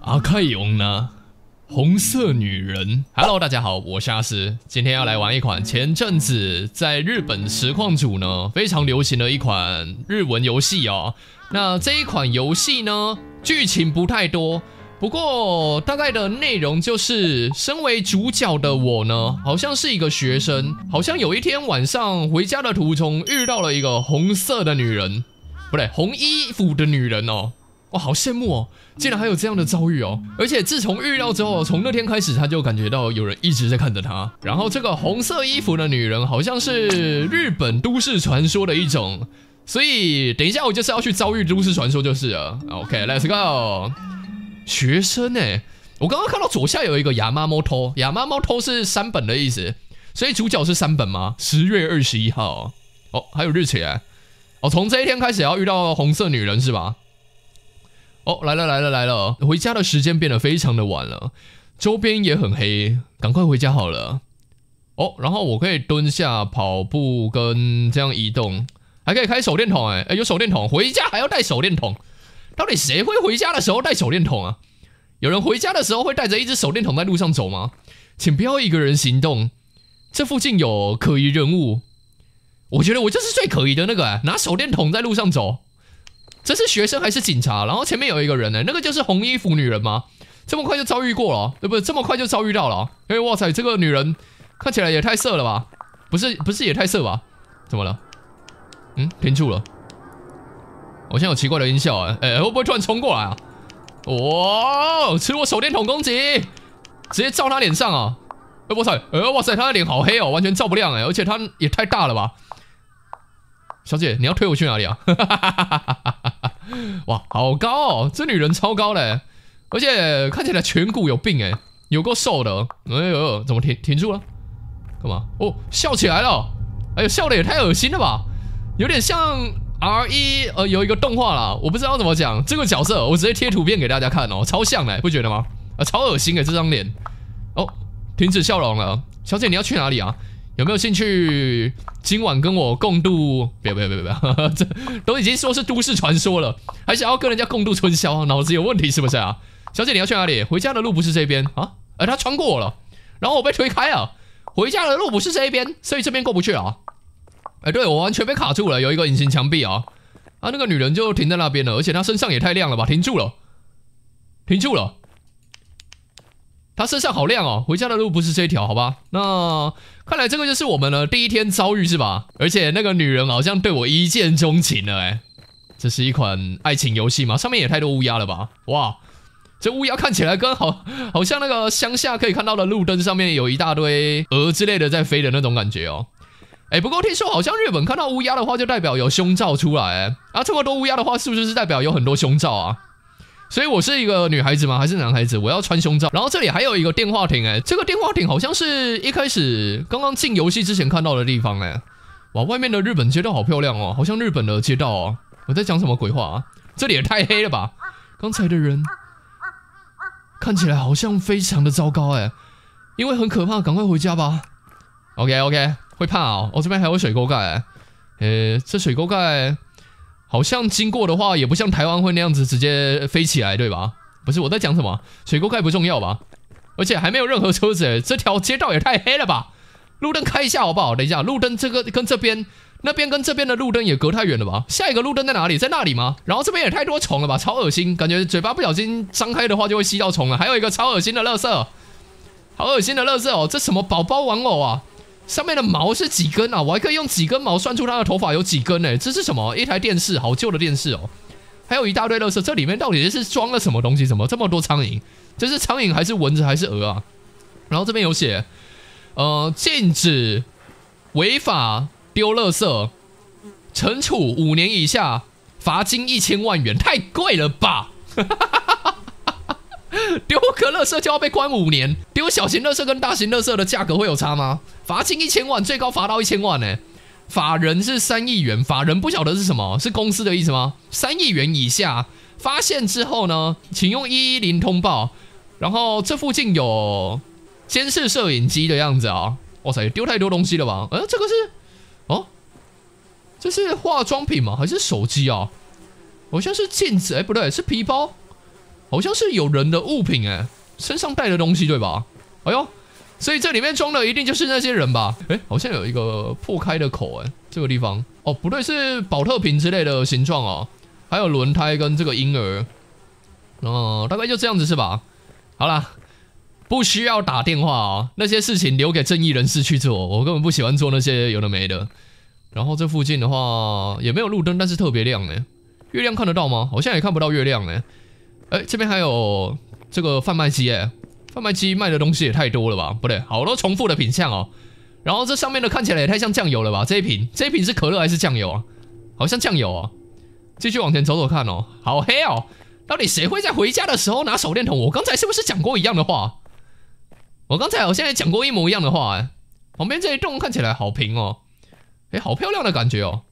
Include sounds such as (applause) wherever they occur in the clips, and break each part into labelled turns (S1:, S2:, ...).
S1: 阿开勇呢？红色女人。Hello，大家好，我是阿斯，今天要来玩一款前阵子在日本实况组呢非常流行的一款日文游戏哦。那这一款游戏呢，剧情不太多，不过大概的内容就是，身为主角的我呢，好像是一个学生，好像有一天晚上回家的途中遇到了一个红色的女人，不对，红衣服的女人哦。哇，好羡慕哦！竟然还有这样的遭遇哦！而且自从遇到之后，从那天开始他就感觉到有人一直在看着他。然后这个红色衣服的女人好像是日本都市传说的一种，所以等一下我就是要去遭遇都市传说就是了。OK，Let's go。学生哎，我刚刚看到左下有一个亚麻猫托，亚麻猫托是三本的意思，所以主角是三本吗？十月二十一号，哦，还有日期，哦，从这一天开始要遇到红色女人是吧？哦，来了来了来了！回家的时间变得非常的晚了，周边也很黑，赶快回家好了。哦，然后我可以蹲下、跑步跟这样移动，还可以开手电筒。哎有手电筒，回家还要带手电筒？到底谁会回家的时候带手电筒啊？有人回家的时候会带着一只手电筒在路上走吗？请不要一个人行动，这附近有可疑人物。我觉得我就是最可疑的那个，拿手电筒在路上走。这是学生还是警察？然后前面有一个人呢，那个就是红衣服女人吗？这么快就遭遇过了？不，这么快就遭遇到了？哎，哇塞，这个女人看起来也太色了吧？不是，不是也太色吧？怎么了？嗯，停住了。我现在有奇怪的音效哎哎，会不会突然冲过来啊？哇！吃我手电筒攻击，直接照他脸上啊！哎，哇塞，哎，哇塞，他的脸好黑哦，完全照不亮哎，而且他也太大了吧？小姐，你要推我去哪里啊？(laughs) 哇，好高哦，这女人超高嘞，而且看起来颧骨有病哎，有够瘦的。哎呦，怎么停停住了？干嘛？哦，笑起来了。哎呦，笑的也太恶心了吧，有点像 R 一呃有一个动画啦，我不知道怎么讲这个角色，我直接贴图片给大家看哦，超像嘞，不觉得吗？啊，超恶心哎，这张脸。哦，停止笑容了。小姐，你要去哪里啊？有没有兴趣今晚跟我共度？不要不要不要不要！(laughs) 这都已经说是都市传说了，还想要跟人家共度春宵，脑子有问题是不是啊？小姐你要去哪里？回家的路不是这边啊！哎，他穿过我了，然后我被推开了。回家的路不是这边，所以这边过不去啊。哎，对我完全被卡住了，有一个隐形墙壁啊！啊，那个女人就停在那边了，而且她身上也太亮了吧，停住了，停住了。他身上好亮哦，回家的路不是这条，好吧？那看来这个就是我们的第一天遭遇是吧？而且那个女人好像对我一见钟情了，哎，这是一款爱情游戏吗？上面也太多乌鸦了吧？哇，这乌鸦看起来跟好好像那个乡下可以看到的路灯上面有一大堆鹅之类的在飞的那种感觉哦。哎，不过听说好像日本看到乌鸦的话就代表有胸罩出来，啊，这么多乌鸦的话是不是代表有很多胸罩啊？所以我是一个女孩子吗？还是男孩子？我要穿胸罩。然后这里还有一个电话亭，哎，这个电话亭好像是一开始刚刚进游戏之前看到的地方，哎，哇，外面的日本街道好漂亮哦，好像日本的街道哦。我在讲什么鬼话？这里也太黑了吧。刚才的人看起来好像非常的糟糕，哎，因为很可怕，赶快回家吧。OK OK，会怕哦。我这边还有水沟盖，哎，呃，这水沟盖。好像经过的话，也不像台湾会那样子直接飞起来，对吧？不是我在讲什么水沟盖不重要吧？而且还没有任何车子，这条街道也太黑了吧？路灯开一下好不好？等一下路灯这个跟这边那边跟这边的路灯也隔太远了吧？下一个路灯在哪里？在那里吗？然后这边也太多虫了吧？超恶心，感觉嘴巴不小心张开的话就会吸到虫了。还有一个超恶心的垃圾，好恶心的垃圾哦！这什么宝宝玩偶啊？上面的毛是几根啊？我还可以用几根毛算出他的头发有几根呢？这是什么？一台电视，好旧的电视哦。还有一大堆垃圾，这里面到底是装了什么东西？怎么这么多苍蝇？这是苍蝇还是蚊子还是蛾啊？然后这边有写，呃，禁止违法丢垃圾，惩处五年以下罚金一千万元，太贵了吧？(laughs) 丢个垃圾就要被关五年？丢小型垃圾跟大型垃圾的价格会有差吗？罚金一千万，最高罚到一千万呢。法人是三亿元，法人不晓得是什么，是公司的意思吗？三亿元以下，发现之后呢，请用一一零通报。然后这附近有监视摄影机的样子啊！哇塞，丢太多东西了吧？呃，这个是，哦，这是化妆品吗？还是手机啊？好像是镜子，哎，不对，是皮包，好像是有人的物品，哎，身上带的东西对吧？哎呦。所以这里面装的一定就是那些人吧？哎，好像有一个破开的口哎，这个地方哦，不对，是保特瓶之类的形状哦，还有轮胎跟这个婴儿，哦，大概就这样子是吧？好啦，不需要打电话啊，那些事情留给正义人士去做，我根本不喜欢做那些有的没的。然后这附近的话也没有路灯，但是特别亮哎，月亮看得到吗？好像也看不到月亮哎，哎，这边还有这个贩卖机哎。贩卖机卖的东西也太多了吧？不对，好多重复的品相哦。然后这上面的看起来也太像酱油了吧？这一瓶，这一瓶是可乐还是酱油啊？好像酱油啊。继续往前走走看哦。好黑哦。到底谁会在回家的时候拿手电筒？我刚才是不是讲过一样的话？我刚才好像也讲过一模一样的话哎。旁边这一栋看起来好平哦。哎，好漂亮的感觉哦。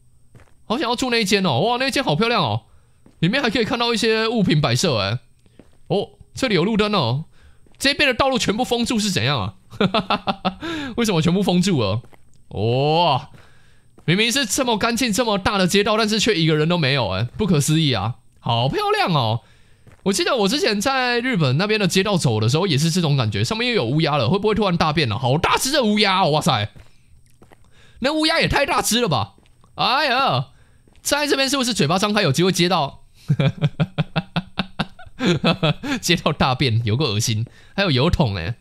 S1: 好想要住那一间哦。哇，那一间好漂亮哦。里面还可以看到一些物品摆设哎。哦，这里有路灯哦。这边的道路全部封住是怎样啊？(laughs) 为什么全部封住了？哇，明明是这么干净、这么大的街道，但是却一个人都没有，哎，不可思议啊！好漂亮哦！我记得我之前在日本那边的街道走的时候，也是这种感觉。上面又有乌鸦了，会不会突然大变啊？好大只的乌鸦，哇塞！那乌鸦也太大只了吧？哎呀，在这边是不是嘴巴张开有机会接到？(laughs) 街道大便有个恶心，还有油桶哎。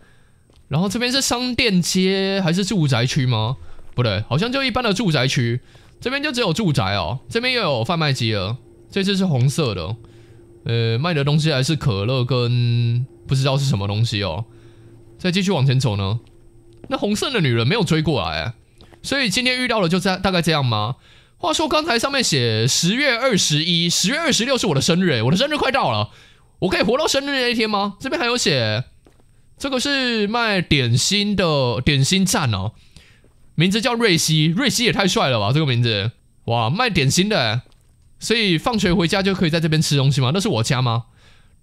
S1: 然后这边是商店街还是住宅区吗？不对，好像就一般的住宅区。这边就只有住宅哦。这边又有贩卖机了，这次是红色的。呃，卖的东西还是可乐跟不知道是什么东西哦。再继续往前走呢？那红色的女人没有追过来，所以今天遇到的就在大概这样吗？话说刚才上面写十月二十一，十月二十六是我的生日哎，我的生日快到了。我可以活到生日那一天吗？这边还有写，这个是卖点心的点心站哦，名字叫瑞西，瑞西也太帅了吧！这个名字，哇，卖点心的，所以放学回家就可以在这边吃东西吗？那是我家吗？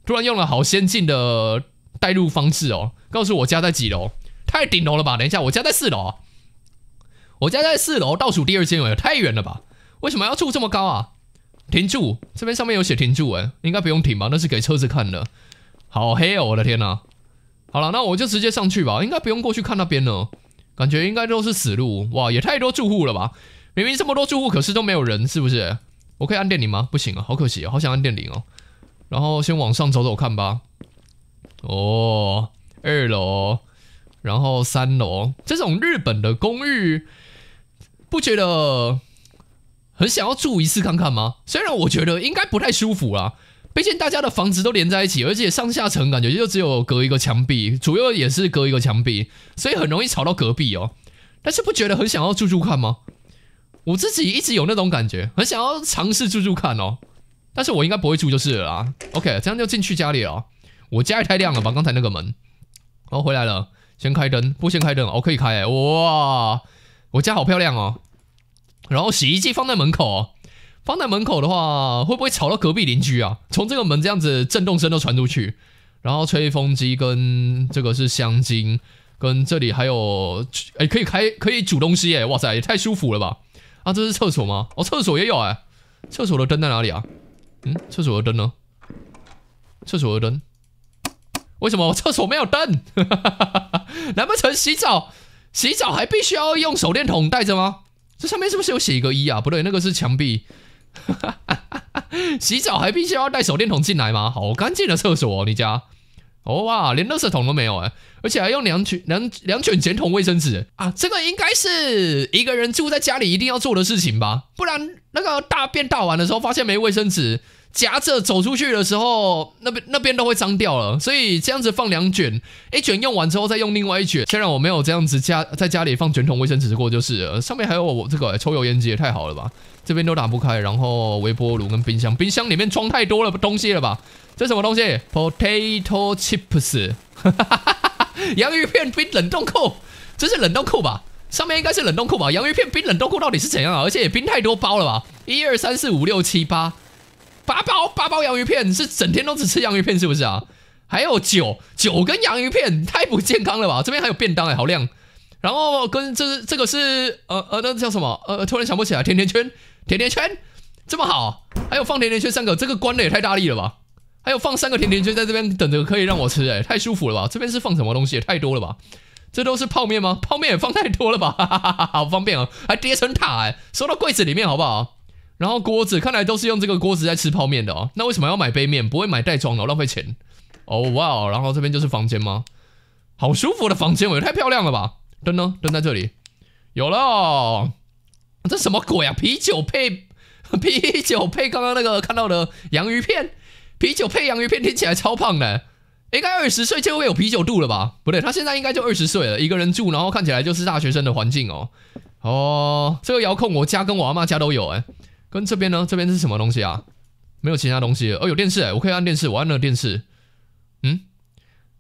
S1: 突然用了好先进的带路方式哦，告诉我家在几楼？太顶楼了吧？等一下，我家在四楼，我家在四楼倒数第二间，有太远了吧？为什么要住这么高啊？停住！这边上面有写停住，哎，应该不用停吧？那是给车子看的。好黑哦，我的天哪！好了，那我就直接上去吧，应该不用过去看那边了。感觉应该都是死路。哇，也太多住户了吧？明明这么多住户，可是都没有人，是不是？我可以按电铃吗？不行啊，好可惜哦，好想按电铃哦。然后先往上走走看吧。哦，二楼，然后三楼。这种日本的公寓，不觉得？很想要住一次看看吗？虽然我觉得应该不太舒服啦，毕竟大家的房子都连在一起，而且上下层感觉就只有隔一个墙壁，主要也是隔一个墙壁，所以很容易吵到隔壁哦。但是不觉得很想要住住看吗？我自己一直有那种感觉，很想要尝试住住看哦。但是我应该不会住就是了啦。OK，这样就进去家里了。我家也太亮了吧？刚才那个门。哦，回来了，先开灯，不先开灯哦，可以开哎，哇，我家好漂亮哦。然后洗衣机放在门口，放在门口的话会不会吵到隔壁邻居啊？从这个门这样子震动声都传出去。然后吹风机跟这个是香精，跟这里还有哎可以开可以煮东西哎，哇塞，也太舒服了吧！啊，这是厕所吗？哦，厕所也有哎。厕所的灯在哪里啊？嗯，厕所的灯呢？厕所的灯？为什么我厕所没有灯？(laughs) 难不成洗澡洗澡还必须要用手电筒带着吗？这上面是不是有写一个一啊？不对，那个是墙壁。(laughs) 洗澡还必须要带手电筒进来吗？好干净的厕所哦，你家。哦哇，连垃圾桶都没有哎，而且还用两卷两两卷卷筒卫生纸啊！这个应该是一个人住在家里一定要做的事情吧？不然那个大便大完的时候发现没卫生纸。夹着走出去的时候，那边那边都会脏掉了，所以这样子放两卷，一卷用完之后再用另外一卷。虽然我没有这样子家在家里放卷筒卫生纸过，就是上面还有我这个抽油烟机也太好了吧，这边都打不开。然后微波炉跟冰箱，冰箱里面装太多了东西了吧？这什么东西？Potato chips，哈哈哈哈哈，洋芋片冰冷冻库，这是冷冻库吧？上面应该是冷冻库吧？洋芋片冰冷冻库到底是怎样啊？而且也冰太多包了吧？一二三四五六七八。八包八包洋芋片，你是整天都只吃洋芋片是不是啊？还有酒酒跟洋芋片太不健康了吧？这边还有便当哎，好亮。然后跟这这个是呃呃，那叫什么？呃，突然想不起来。甜甜圈，甜甜圈这么好，还有放甜甜圈三个，这个关的也太大力了吧？还有放三个甜甜圈在这边等着可以让我吃哎，太舒服了吧？这边是放什么东西？太多了吧？这都是泡面吗？泡面也放太多了吧？哈哈哈好方便哦，还叠成塔哎，收到柜子里面好不好？然后锅子看来都是用这个锅子在吃泡面的哦，那为什么要买杯面？不会买袋装的，浪费钱。哦哇，然后这边就是房间吗？好舒服的房间，也太漂亮了吧？灯呢？灯在这里，有了。这什么鬼啊？啤酒配 (laughs) 啤酒配刚刚那个看到的洋芋片？啤酒配洋芋片听起来超胖的，应该二十岁就会有啤酒肚了吧？不对，他现在应该就二十岁了，一个人住，然后看起来就是大学生的环境哦。哦，这个遥控我家跟我阿妈家都有，哎。跟这边呢？这边是什么东西啊？没有其他东西哦，有电视哎，我可以按电视，我按了电视。嗯，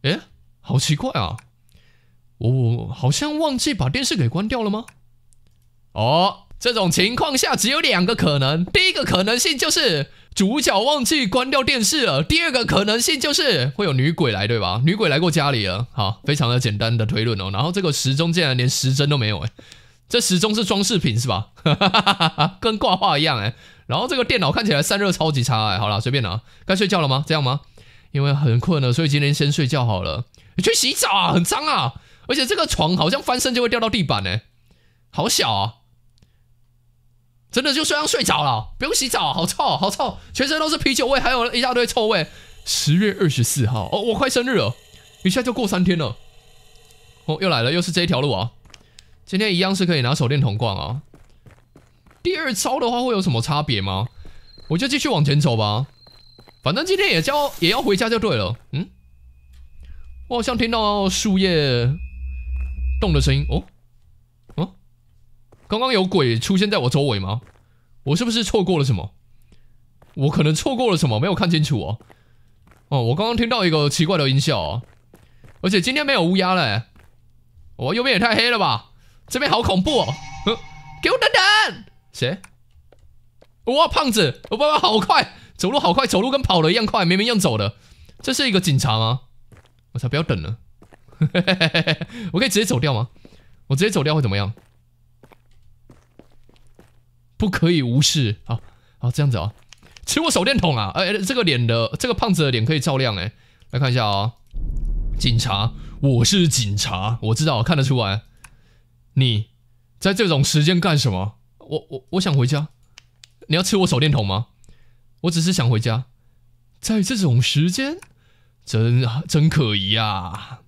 S1: 哎，好奇怪啊！我我好像忘记把电视给关掉了吗？哦，这种情况下只有两个可能，第一个可能性就是主角忘记关掉电视了，第二个可能性就是会有女鬼来，对吧？女鬼来过家里了，好，非常的简单的推论哦。然后这个时钟竟然连时针都没有哎。这时钟是装饰品是吧？(laughs) 跟挂画一样哎。然后这个电脑看起来散热超级差哎。好了，随便拿。该睡觉了吗？这样吗？因为很困了，所以今天先睡觉好了。你去洗澡啊，很脏啊。而且这个床好像翻身就会掉到地板哎。好小啊！真的就睡上睡着了，不用洗澡，好臭好臭，全身都是啤酒味，还有一大堆臭味。十月二十四号，哦，我快生日了，一下就过三天了。哦，又来了，又是这一条路啊。今天一样是可以拿手电筒逛啊。第二招的话会有什么差别吗？我就继续往前走吧，反正今天也交也要回家就对了。嗯，我好像听到树叶动的声音哦。嗯，刚刚有鬼出现在我周围吗？我是不是错过了什么？我可能错过了什么，没有看清楚啊。哦，我刚刚听到一个奇怪的音效啊。而且今天没有乌鸦嘞。我右边也太黑了吧。这边好恐怖哦！给我等等，谁？哇，胖子，爸爸好快，走路好快，走路跟跑了一样快，明明要走的。这是一个警察吗？我操，不要等了，(laughs) 我可以直接走掉吗？我直接走掉会怎么样？不可以无视啊！好这样子啊，吃我手电筒啊！哎，这个脸的，这个胖子的脸可以照亮哎。来看一下啊，警察，我是警察，我知道看得出来。你在这种时间干什么？我我我想回家。你要吃我手电筒吗？我只是想回家。在这种时间，真真可疑啊。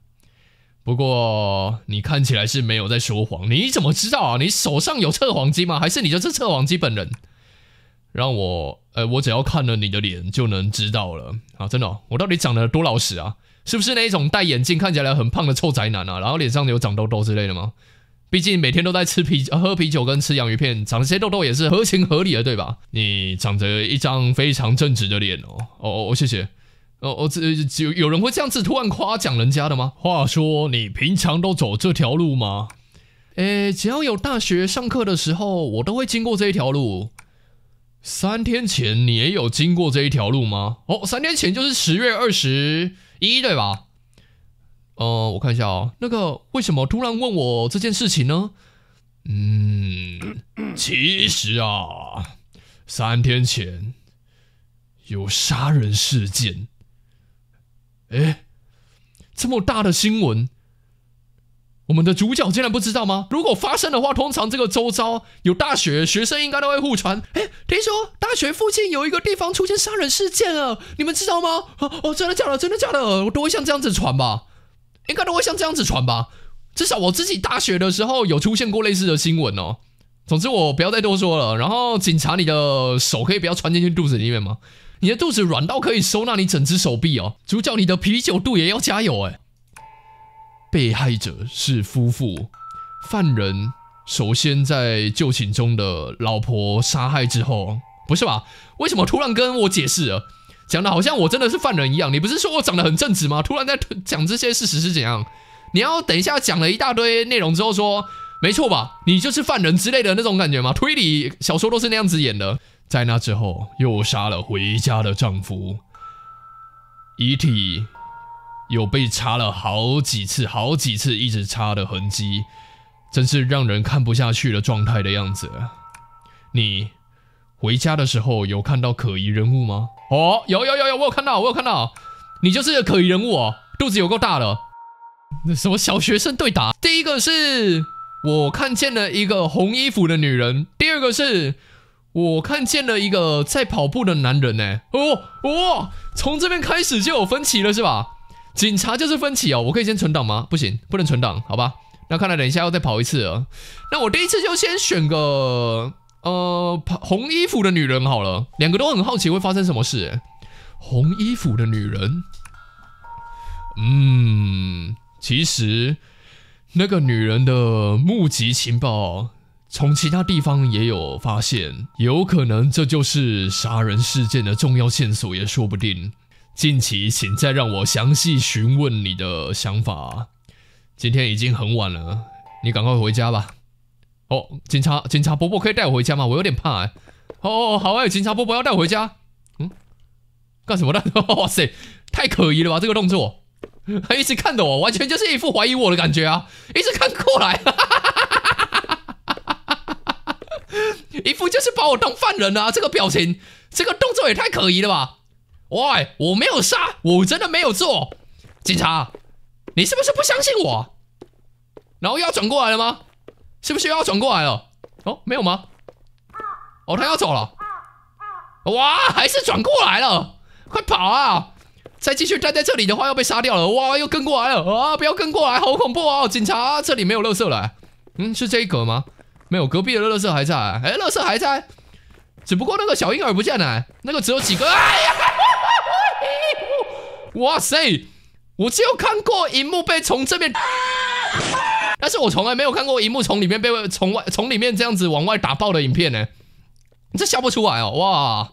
S1: 不过你看起来是没有在说谎。你怎么知道啊？你手上有测谎机吗？还是你就是测谎机本人？让我，呃，我只要看了你的脸就能知道了啊！真的，我到底长得多老实啊？是不是那一种戴眼镜、看起来很胖的臭宅男啊？然后脸上有长痘痘之类的吗？毕竟每天都在吃啤喝啤酒跟吃洋芋片，长些痘痘也是合情合理的，对吧？你长着一张非常正直的脸哦，哦哦，谢谢。哦哦，这有有人会这样子突然夸奖人家的吗？话说你平常都走这条路吗？诶，只要有大学上课的时候，我都会经过这一条路。三天前你也有经过这一条路吗？哦，三天前就是十月二十一，对吧？哦，我看一下哦。那个，为什么突然问我这件事情呢？嗯，(coughs) 其实啊，三天前有杀人事件。哎，这么大的新闻，我们的主角竟然不知道吗？如果发生的话，通常这个周遭有大学，学生应该都会互传。哎，听说大学附近有一个地方出现杀人事件了，你们知道吗？哦，真的假的？真的假的？我不会像这样子传吧？应该都会像这样子传吧，至少我自己大学的时候有出现过类似的新闻哦。总之我不要再多说了。然后警察，你的手可以不要穿进去肚子里面吗？你的肚子软到可以收纳你整只手臂哦。主角，你的啤酒肚也要加油哎。被害者是夫妇，犯人首先在旧寝中的老婆杀害之后，不是吧？为什么突然跟我解释了？讲的好像我真的是犯人一样，你不是说我长得很正直吗？突然在讲这些事实是怎样？你要等一下讲了一大堆内容之后说，没错吧？你就是犯人之类的那种感觉吗？推理小说都是那样子演的。在那之后，又杀了回家的丈夫，遗体有被插了好几次，好几次一直插的痕迹，真是让人看不下去的状态的样子。你回家的时候有看到可疑人物吗？哦，有有有有，我有看到，我有看到，你就是可疑人物哦，肚子有够大了。那什么小学生对答，第一个是我看见了一个红衣服的女人，第二个是我看见了一个在跑步的男人呢。哦哦，从这边开始就有分歧了是吧？警察就是分歧哦，我可以先存档吗？不行，不能存档，好吧？那看来等一下要再跑一次哦。那我第一次就先选个。呃，红衣服的女人好了，两个都很好奇会发生什么事。红衣服的女人，嗯，其实那个女人的目击情报从其他地方也有发现，有可能这就是杀人事件的重要线索，也说不定。近期请再让我详细询问你的想法。今天已经很晚了，你赶快回家吧。哦，警察，警察伯伯可以带我回家吗？我有点怕哎。哦，好啊，警察伯伯要带我回家。嗯，干什么的？(laughs) 哇塞，太可疑了吧？这个动作，他 (laughs) 一直看着我，完全就是一副怀疑我的感觉啊！一直看过来，哈哈哈哈哈哈！一副就是把我当犯人啊！这个表情，这个动作也太可疑了吧？喂，我没有杀，我真的没有做。警察，你是不是不相信我？然后又要转过来了吗？是不是又要转过来了？哦，没有吗？哦，他要走了。哇，还是转过来了！快跑啊！再继续待在这里的话，要被杀掉了。哇，又跟过来了啊！不要跟过来，好恐怖啊！警察，这里没有乐色了。嗯，是这一格吗？没有，隔壁的乐圾色还在。哎，乐色还在，只不过那个小婴儿不见了，那个只有几个。哇塞！我就看过一幕被从这边。但是我从来没有看过荧幕从里面被从外从里面这样子往外打爆的影片呢，这笑不出来哦，哇，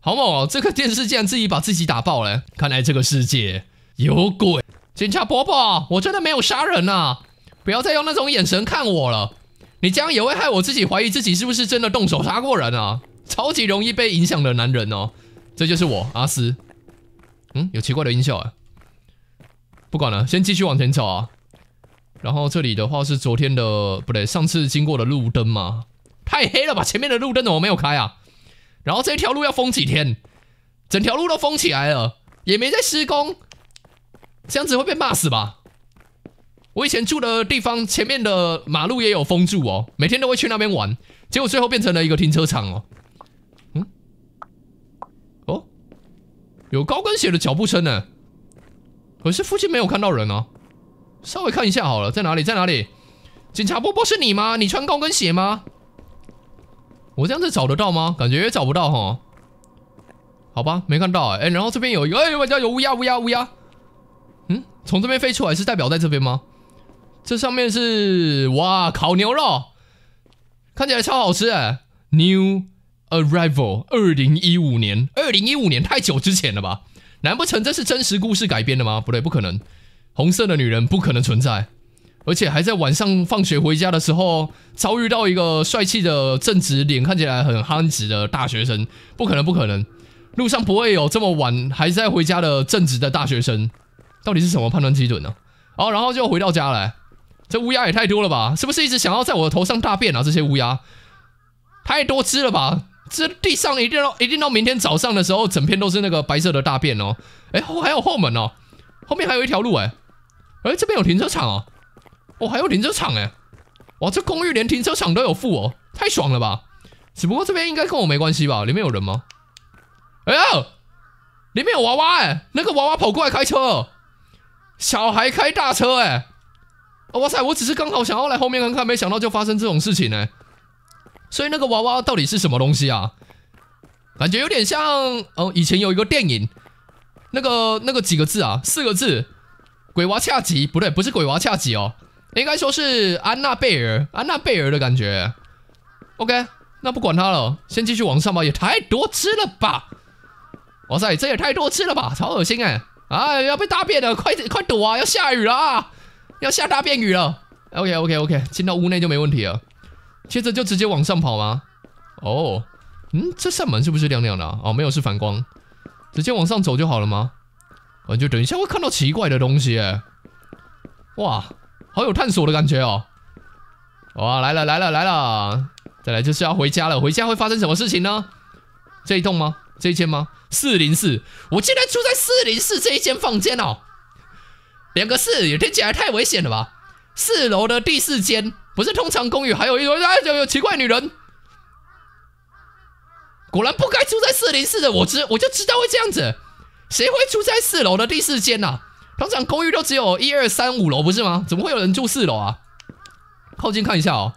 S1: 好猛哦！这个电视竟然自己把自己打爆了，看来这个世界有鬼！警察伯伯，我真的没有杀人啊！不要再用那种眼神看我了，你这样也会害我自己怀疑自己是不是真的动手杀过人啊！超级容易被影响的男人哦，这就是我阿斯。嗯，有奇怪的音效啊。不管了，先继续往前走啊。然后这里的话是昨天的不对，上次经过的路灯嘛，太黑了吧？前面的路灯怎么没有开啊？然后这条路要封几天？整条路都封起来了，也没在施工，这样子会被骂死吧？我以前住的地方前面的马路也有封住哦，每天都会去那边玩，结果最后变成了一个停车场哦。嗯，哦，有高跟鞋的脚步声呢，可是附近没有看到人啊。稍微看一下好了，在哪里？在哪里？警察波波是你吗？你穿高跟鞋吗？我这样子找得到吗？感觉也找不到哈。好吧，没看到哎。然后这边有一个哎，我叫有乌鸦，乌鸦，乌鸦。嗯，从这边飞出来是代表在这边吗？这上面是哇，烤牛肉，看起来超好吃哎。New arrival，二零一五年，二零一五年太久之前了吧？难不成这是真实故事改编的吗？不对，不可能。红色的女人不可能存在，而且还在晚上放学回家的时候遭遇到一个帅气的正直、脸看起来很憨直的大学生，不可能，不可能。路上不会有这么晚还在回家的正直的大学生，到底是什么判断基准呢？哦，然后就回到家来，这乌鸦也太多了吧？是不是一直想要在我的头上大便啊？这些乌鸦太多只了吧？这地上一定到一定到明天早上的时候，整片都是那个白色的大便哦。哎，后还有后门哦，后面还有一条路哎。哎，这边有停车场哦，哦还有停车场哎，哇这公寓连停车场都有附哦，太爽了吧！只不过这边应该跟我没关系吧？里面有人吗？哎呦，里面有娃娃哎，那个娃娃跑过来开车，小孩开大车哎，哇塞，我只是刚好想要来后面看看，没想到就发生这种事情呢。所以那个娃娃到底是什么东西啊？感觉有点像哦，以前有一个电影，那个那个几个字啊，四个字。鬼娃恰吉不对，不是鬼娃恰吉哦，应该说是安娜贝尔，安娜贝尔的感觉。OK，那不管他了，先继续往上吧，也太多吃了吧！哇塞，这也太多吃了吧！超恶心哎！啊，要被大便了，快快躲啊！要下雨了，要下大便雨了。OK OK OK，进到屋内就没问题了。接着就直接往上跑吗？哦，嗯，这扇门是不是亮亮的啊？哦，没有是反光，直接往上走就好了吗？我就等一下会看到奇怪的东西，哇，好有探索的感觉哦！哇，来了来了来了，再来就是要回家了，回家会发生什么事情呢？这一栋吗？这一间吗？四零四，我竟然住在四零四这一间房间哦！两个四也听起来太危险了吧？四楼的第四间，不是通常公寓还有一楼？哎，有有奇怪女人，果然不该住在四零四的，我知我就知道会这样子。谁会住在四楼的第四间呐？通常公寓都只有一二三五楼不是吗？怎么会有人住四楼啊？靠近看一下哦，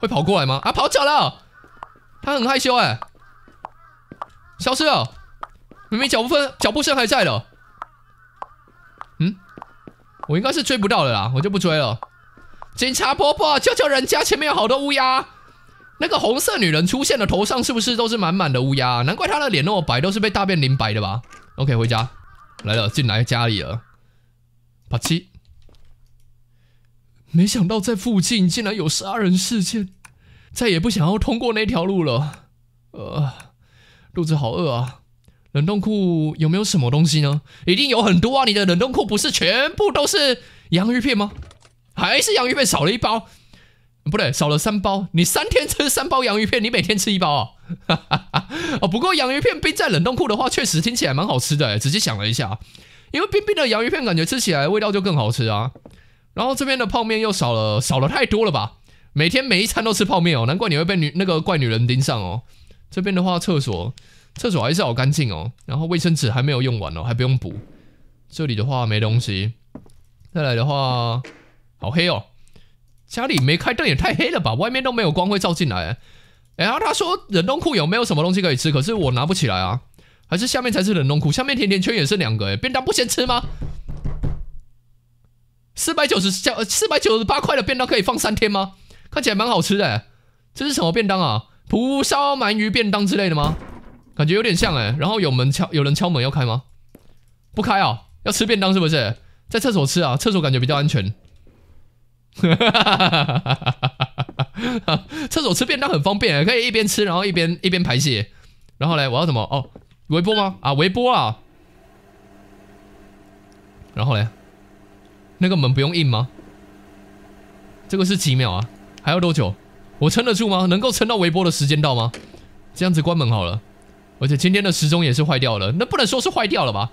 S1: 会跑过来吗？啊，跑走了！他很害羞哎。消失了，明明脚步声脚步声还在的，嗯，我应该是追不到了啦，我就不追了。警察婆婆，救救人家！前面有好多乌鸦。那个红色女人出现的头上是不是都是满满的乌鸦？难怪她的脸那么白，都是被大便淋白的吧？OK，回家来了，进来家里了，八七。没想到在附近竟然有杀人事件，再也不想要通过那条路了。呃，肚子好饿啊！冷冻库有没有什么东西呢？一定有很多啊！你的冷冻库不是全部都是洋芋片吗？还是洋芋片少了一包？不对，少了三包。你三天吃三包洋芋片，你每天吃一包啊？(laughs) 哦，不过洋芋片冰在冷冻库的话，确实听起来蛮好吃的。仔细想了一下，因为冰冰的洋芋片感觉吃起来味道就更好吃啊。然后这边的泡面又少了，少了太多了吧？每天每一餐都吃泡面哦，难怪你会被女那个怪女人盯上哦。这边的话，厕所厕所还是好干净哦。然后卫生纸还没有用完哦，还不用补。这里的话没东西。再来的话，好黑哦。家里没开灯也太黑了吧，外面都没有光会照进来。然后他说冷冻库有没有什么东西可以吃，可是我拿不起来啊，还是下面才是冷冻库。下面甜甜圈也是两个，哎，便当不先吃吗？四百九十加四百九十八块的便当可以放三天吗？看起来蛮好吃的，这是什么便当啊？蒲烧鳗鱼便当之类的吗？感觉有点像哎。然后有门敲，有人敲门要开吗？不开啊，要吃便当是不是？在厕所吃啊，厕所感觉比较安全。哈哈哈哈哈！哈哈哈哈哈！厕所吃便当很方便，可以一边吃，然后一边一边排泄。然后嘞，我要什么？哦，微波吗？啊，微波啊！然后嘞，那个门不用硬吗？这个是几秒啊？还要多久？我撑得住吗？能够撑到微波的时间到吗？这样子关门好了。而且今天的时钟也是坏掉了，那不能说是坏掉了吧？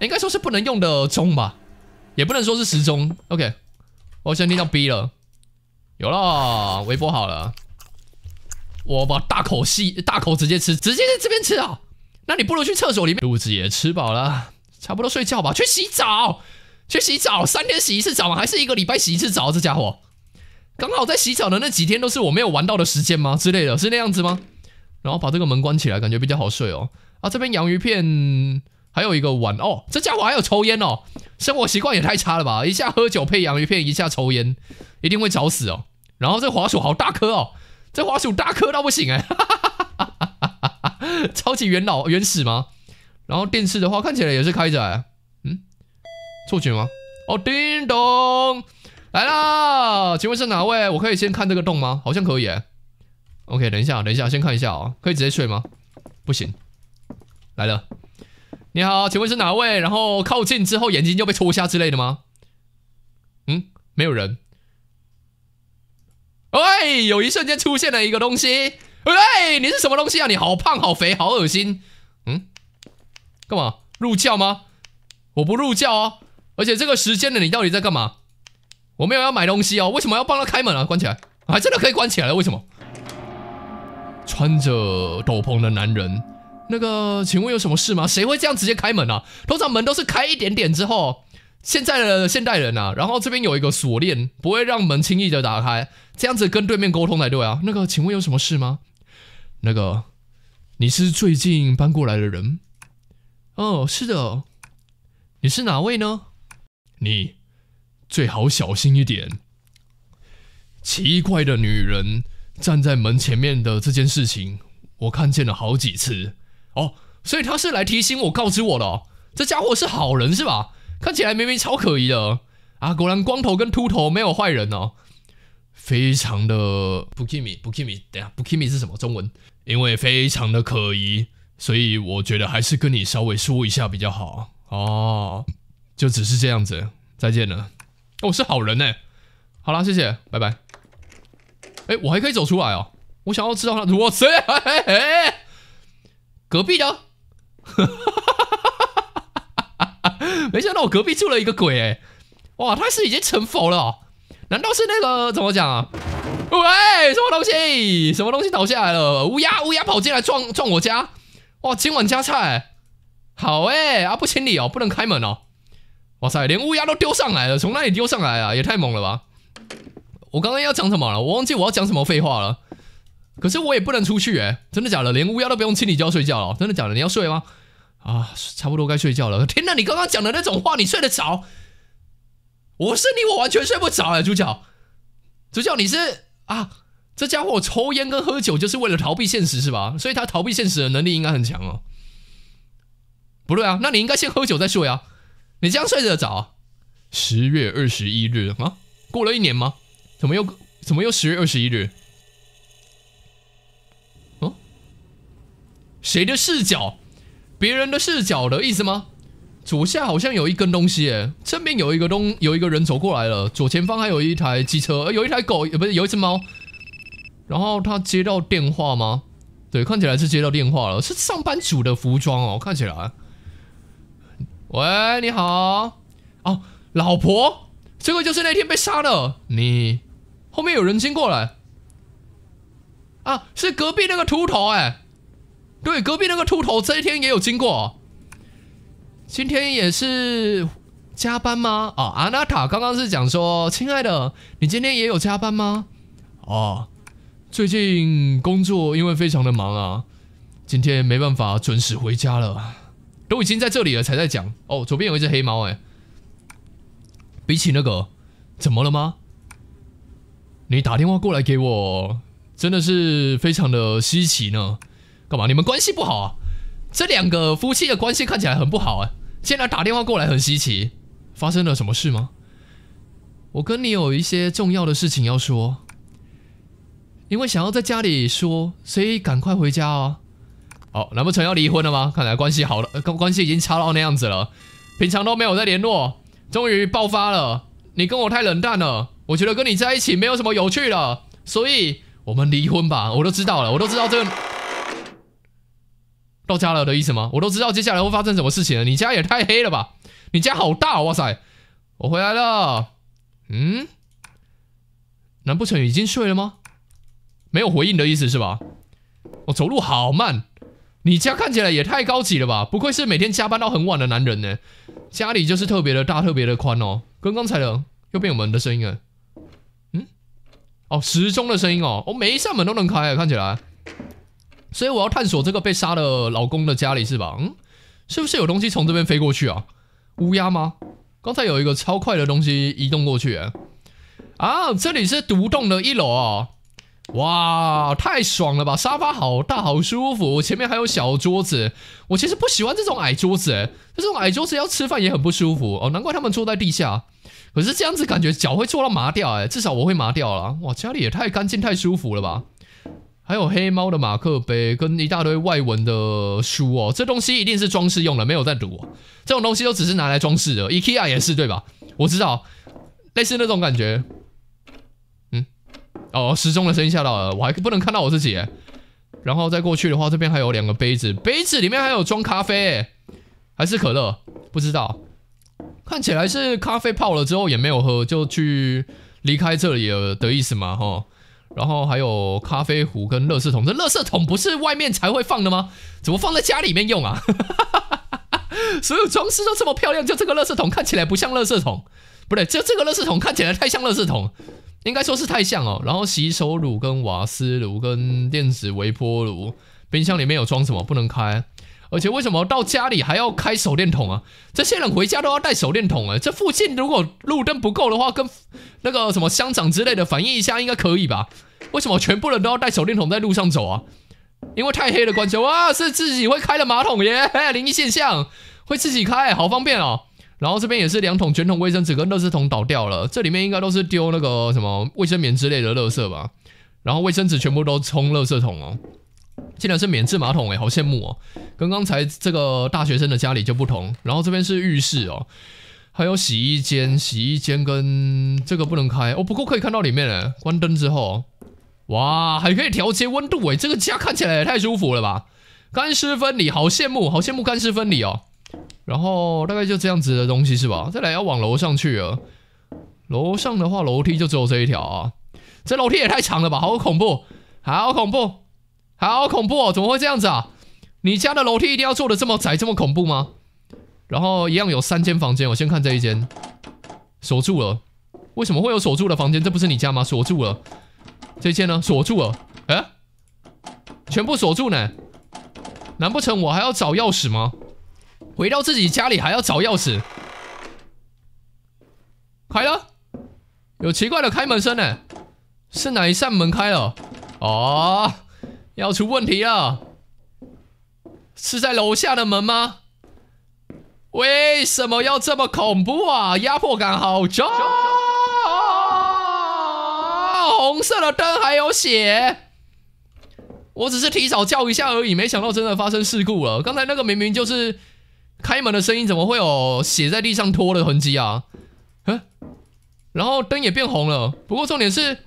S1: 应该说是不能用的钟吧？也不能说是时钟。OK。我先听到 B 了，有啦，微波好了。我把大口吸，大口直接吃，直接在这边吃啊。那你不如去厕所里面。肚子也吃饱了，差不多睡觉吧。去洗澡，去洗澡，三天洗一次澡还是一个礼拜洗一次澡？这家伙刚好在洗澡的那几天都是我没有玩到的时间吗？之类的，是那样子吗？然后把这个门关起来，感觉比较好睡哦。啊，这边洋芋片。还有一个碗哦，这家伙还有抽烟哦，生活习惯也太差了吧！一下喝酒配洋芋片，一下抽烟，一定会找死哦。然后这滑鼠好大颗哦，这滑鼠大颗到不行哎，(laughs) 超级元老原始吗？然后电视的话看起来也是开着，嗯，错觉吗？哦，叮咚，来啦，请问是哪位？我可以先看这个洞吗？好像可以。OK，等一下等一下，先看一下哦，可以直接睡吗？不行，来了。你好，请问是哪位？然后靠近之后眼睛就被戳瞎之类的吗？嗯，没有人。喂，有一瞬间出现了一个东西。喂，你是什么东西啊？你好胖，好肥，好恶心。嗯，干嘛入教吗？我不入教啊。而且这个时间了，你到底在干嘛？我没有要买东西哦。为什么要帮他开门啊？关起来，还真的可以关起来了。为什么？穿着斗篷的男人。那个，请问有什么事吗？谁会这样直接开门啊？通常门都是开一点点之后。现在的现代人啊，然后这边有一个锁链，不会让门轻易的打开。这样子跟对面沟通才对啊。那个，请问有什么事吗？那个，你是最近搬过来的人？哦，是的。你是哪位呢？你最好小心一点。奇怪的女人站在门前面的这件事情，我看见了好几次。哦，所以他是来提醒我、告知我的，这家伙是好人是吧？看起来明明超可疑的啊！果然光头跟秃头没有坏人哦，非常的不 m i 不 m i 等下不 m i 是什么中文？因为非常的可疑，所以我觉得还是跟你稍微说一下比较好哦，就只是这样子，再见了。我是好人呢，好啦，谢谢，拜拜。哎，我还可以走出来哦，我想要知道他，我谁？嘿嘿嘿隔壁的，(laughs) 没想到我隔壁住了一个鬼哎！哇，他是已经成佛了？难道是那个怎么讲啊？喂，什么东西？什么东西倒下来了？乌鸦，乌鸦跑进来撞撞我家！哇，今晚加菜，好哎！阿不清理哦，不能开门哦！哇塞，连乌鸦都丢上来了，从哪里丢上来啊？也太猛了吧！我刚刚要讲什么了？我忘记我要讲什么废话了。可是我也不能出去哎，真的假的？连乌鸦都不用清理要睡觉了，真的假的？你要睡吗？啊，差不多该睡觉了。天哪，你刚刚讲的那种话，你睡得着？我是你，我完全睡不着哎，主角，主角，你是啊？这家伙抽烟跟喝酒就是为了逃避现实是吧？所以他逃避现实的能力应该很强哦。不对啊，那你应该先喝酒再睡啊。你这样睡得着？十月二十一日啊，过了一年吗？怎么又怎么又十月二十一日？谁的视角？别人的视角的意思吗？左下好像有一根东西，哎，这边有一个东，有一个人走过来了，左前方还有一台机车，有一台狗，不是有一只猫。然后他接到电话吗？对，看起来是接到电话了，是上班族的服装哦，看起来。喂，你好，哦，老婆，这个就是那天被杀的，你后面有人经过来，啊，是隔壁那个秃头，哎。对，隔壁那个秃头这一天也有经过。今天也是加班吗？啊，安娜塔刚刚是讲说，亲爱的，你今天也有加班吗？哦，最近工作因为非常的忙啊，今天没办法准时回家了，都已经在这里了才在讲。哦，左边有一只黑猫，哎，比起那个，怎么了吗？你打电话过来给我，真的是非常的稀奇呢。干嘛？你们关系不好啊？这两个夫妻的关系看起来很不好啊。现在打电话过来很稀奇，发生了什么事吗？我跟你有一些重要的事情要说，因为想要在家里说，所以赶快回家哦。难不成要离婚了吗？看来关系好了，关关系已经差到那样子了，平常都没有在联络，终于爆发了。你跟我太冷淡了，我觉得跟你在一起没有什么有趣了，所以我们离婚吧。我都知道了，我都知道这。到家了的意思吗？我都知道接下来会发生什么事情了。你家也太黑了吧！你家好大哇塞！我回来了。嗯，难不成已经睡了吗？没有回应的意思是吧？我走路好慢。你家看起来也太高级了吧！不愧是每天加班到很晚的男人呢。家里就是特别的大，特别的宽哦。跟刚才的，又变有门的声音了。嗯，哦，时钟的声音哦。我每一扇门都能开啊，看起来。所以我要探索这个被杀的老公的家里是吧？嗯，是不是有东西从这边飞过去啊？乌鸦吗？刚才有一个超快的东西移动过去，啊，这里是独栋的一楼啊，哇，太爽了吧！沙发好大，好舒服。我前面还有小桌子，我其实不喜欢这种矮桌子，这种矮桌子要吃饭也很不舒服哦。难怪他们坐在地下，可是这样子感觉脚会坐到麻掉哎，至少我会麻掉了。哇，家里也太干净太舒服了吧！还有黑猫的马克杯跟一大堆外文的书哦，这东西一定是装饰用的，没有在读。这种东西都只是拿来装饰的，IKEA 也是对吧？我知道，类似那种感觉。嗯，哦，时钟的声音吓到了，我还不能看到我自己。然后再过去的话，这边还有两个杯子，杯子里面还有装咖啡，还是可乐？不知道。看起来是咖啡泡了之后也没有喝，就去离开这里了的意思嘛？哈。然后还有咖啡壶跟乐色桶，这乐色桶不是外面才会放的吗？怎么放在家里面用啊？(laughs) 所有装饰都这么漂亮，就这个乐色桶看起来不像乐色桶，不对，就这个乐色桶看起来太像乐色桶，应该说是太像哦。然后洗手乳跟瓦斯炉跟电子微波炉，冰箱里面有装什么不能开？而且为什么到家里还要开手电筒啊？这些人回家都要带手电筒哎，这附近如果路灯不够的话，跟那个什么乡长之类的反映一下应该可以吧？为什么全部人都要带手电筒在路上走啊？因为太黑了，关系。哇，是自己会开的马桶耶！灵异现象，会自己开，好方便哦。然后这边也是两桶卷筒卫生纸跟垃圾桶倒掉了，这里面应该都是丢那个什么卫生棉之类的垃圾吧。然后卫生纸全部都冲垃圾桶哦。竟然是免治马桶哎，好羡慕哦。跟刚才这个大学生的家里就不同。然后这边是浴室哦。还有洗衣间，洗衣间跟这个不能开哦，不过可以看到里面嘞。关灯之后，哇，还可以调节温度哎，这个家看起来也太舒服了吧？干湿分离，好羡慕，好羡慕干湿分离哦。然后大概就这样子的东西是吧？再来要往楼上去啊。楼上的话，楼梯就只有这一条啊。这楼梯也太长了吧，好恐怖，好恐怖，好恐怖！哦！怎么会这样子啊？你家的楼梯一定要做的这么窄，这么恐怖吗？然后一样有三间房间，我先看这一间，锁住了。为什么会有锁住的房间？这不是你家吗？锁住了。这间呢？锁住了。哎，全部锁住呢。难不成我还要找钥匙吗？回到自己家里还要找钥匙？开了，有奇怪的开门声呢。是哪一扇门开了？哦，要出问题了。是在楼下的门吗？为什么要这么恐怖啊？压迫感好重！红色的灯还有血，我只是提早叫一下而已，没想到真的发生事故了。刚才那个明明就是开门的声音，怎么会有血在地上拖的痕迹啊？嗯，然后灯也变红了。不过重点是，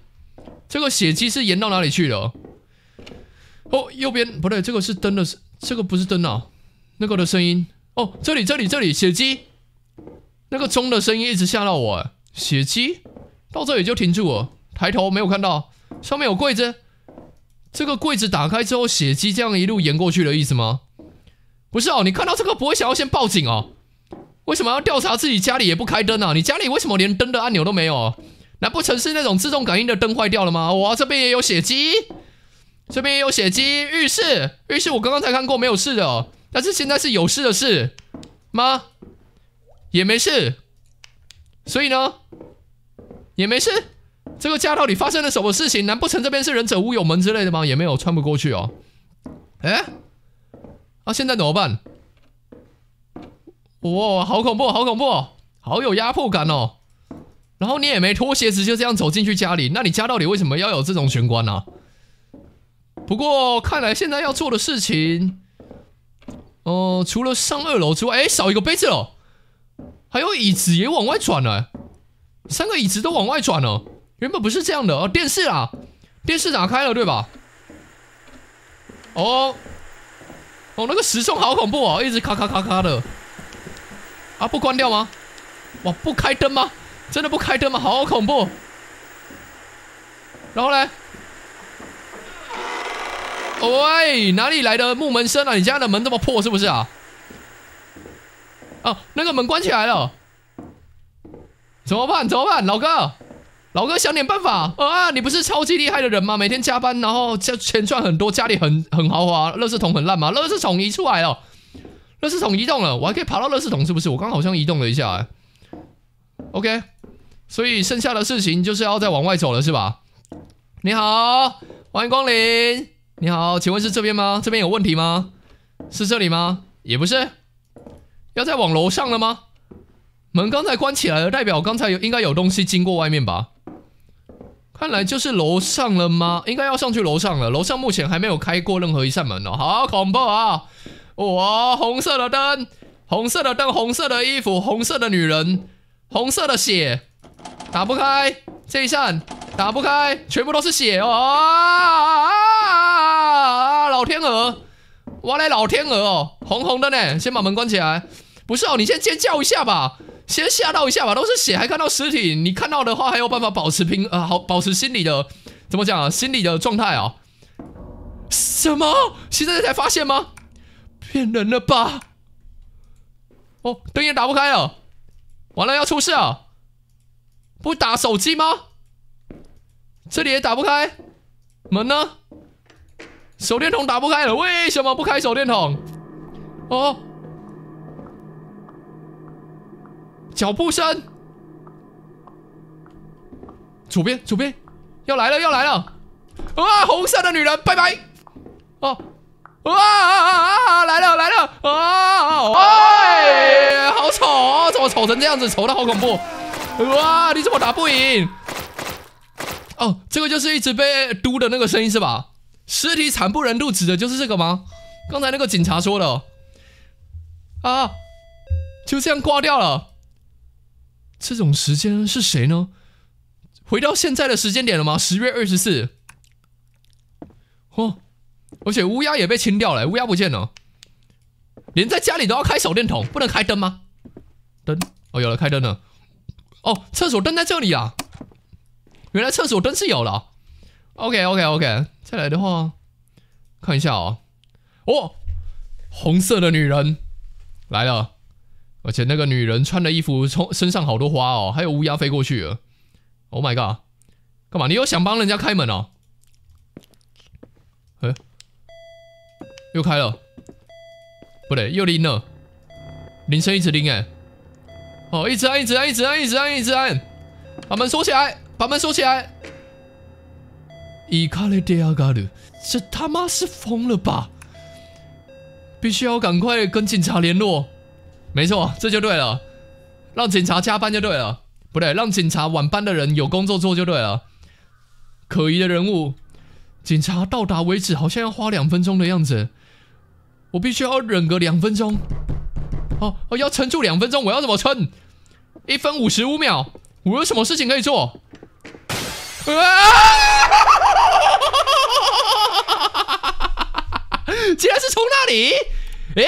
S1: 这个血迹是延到哪里去了？哦，右边不对，这个是灯的，这个不是灯啊？那个的声音。哦，这里这里这里血迹，那个钟的声音一直吓到我。血迹到这里就停住，抬头没有看到，上面有柜子。这个柜子打开之后，血迹这样一路延过去的意思吗？不是哦，你看到这个不会想要先报警哦？为什么要调查自己家里也不开灯啊？你家里为什么连灯的按钮都没有？难不成是那种自动感应的灯坏掉了吗？哇，这边也有血迹，这边也有血迹，浴室浴室我刚刚才看过没有事的。但是现在是有事的事吗？也没事，所以呢也没事。这个家到底发生了什么事情？难不成这边是忍者屋有门之类的吗？也没有，穿不过去哦。哎，啊，现在怎么办？哇，好恐怖，好恐怖，好有压迫感哦。然后你也没脱鞋子就这样走进去家里，那你家到底为什么要有这种玄关呢？不过看来现在要做的事情。哦，除了上二楼之外，哎，少一个杯子哦，还有椅子也往外转了，三个椅子都往外转了，原本不是这样的哦。电视啊，电视打开了对吧？哦，哦，那个时钟好恐怖哦，一直咔咔咔咔的，啊，不关掉吗？哇，不开灯吗？真的不开灯吗？好恐怖。然后嘞？喂，哪里来的木门声啊？你家的门这么破是不是啊？哦，那个门关起来了，怎么办？怎么办？老哥，老哥，想点办法啊！你不是超级厉害的人吗？每天加班，然后钱钱赚很多，家里很很豪华，垃圾桶很烂吗？垃圾桶移出来了，垃圾桶移动了，我还可以跑到垃圾桶，是不是？我刚好像移动了一下。OK，所以剩下的事情就是要再往外走了，是吧？你好，欢迎光临。你好，请问是这边吗？这边有问题吗？是这里吗？也不是，要再往楼上了吗？门刚才关起来了，代表刚才有应该有东西经过外面吧？看来就是楼上了吗？应该要上去楼上了。楼上目前还没有开过任何一扇门哦，好恐怖啊！哇，红色的灯，红色的灯，红色的衣服，红色的女人，红色的血，打不开这一扇，打不开，全部都是血哦！老天鹅，哇嘞，老天鹅哦，红红的呢。先把门关起来，不是哦，你先尖叫一下吧，先吓到一下吧。都是血，还看到尸体，你看到的话，还有办法保持平呃好，保持心理的怎么讲啊？心理的状态啊？什么？现在才发现吗？骗人了吧？哦，灯也打不开啊，完了要出事啊！不打手机吗？这里也打不开，门呢？手电筒打不开了，为什么不开手电筒？哦，脚步声，左边，左边，要来了，要来了！啊，红色的女人，拜拜！哦，啊啊啊啊！来了，来了！啊啊！好丑，怎么丑成这样子？丑的好恐怖！哇，你怎么打不赢？哦，这个就是一直被嘟的那个声音是吧？尸体惨不忍睹，指的就是这个吗？刚才那个警察说的，啊，就这样挂掉了。这种时间是谁呢？回到现在的时间点了吗？十月二十四。嚯，而且乌鸦也被清掉了，乌鸦不见了。连在家里都要开手电筒，不能开灯吗？灯哦有了，开灯了。哦，厕所灯在这里啊，原来厕所灯是有了。OK OK OK，再来的话，看一下啊，哦，红色的女人来了，而且那个女人穿的衣服，从身上好多花哦，还有乌鸦飞过去了。Oh my god，干嘛？你又想帮人家开门哦？哎，又开了，不对，又铃了，铃声一直拎哎，哦，一直按，一直按，一直按，一直按，一直按，把门锁起来，把门锁起来。伊卡雷·迪亚嘎鲁，这他妈是疯了吧！必须要赶快跟警察联络。没错，这就对了。让警察加班就对了。不对，让警察晚班的人有工作做就对了。可疑的人物，警察到达为止好像要花两分钟的样子。我必须要忍个两分钟。哦哦，要撑住两分钟，我要怎么撑？一分五十五秒，我有什么事情可以做？啊！哈！(laughs) 竟然是从那里？哎，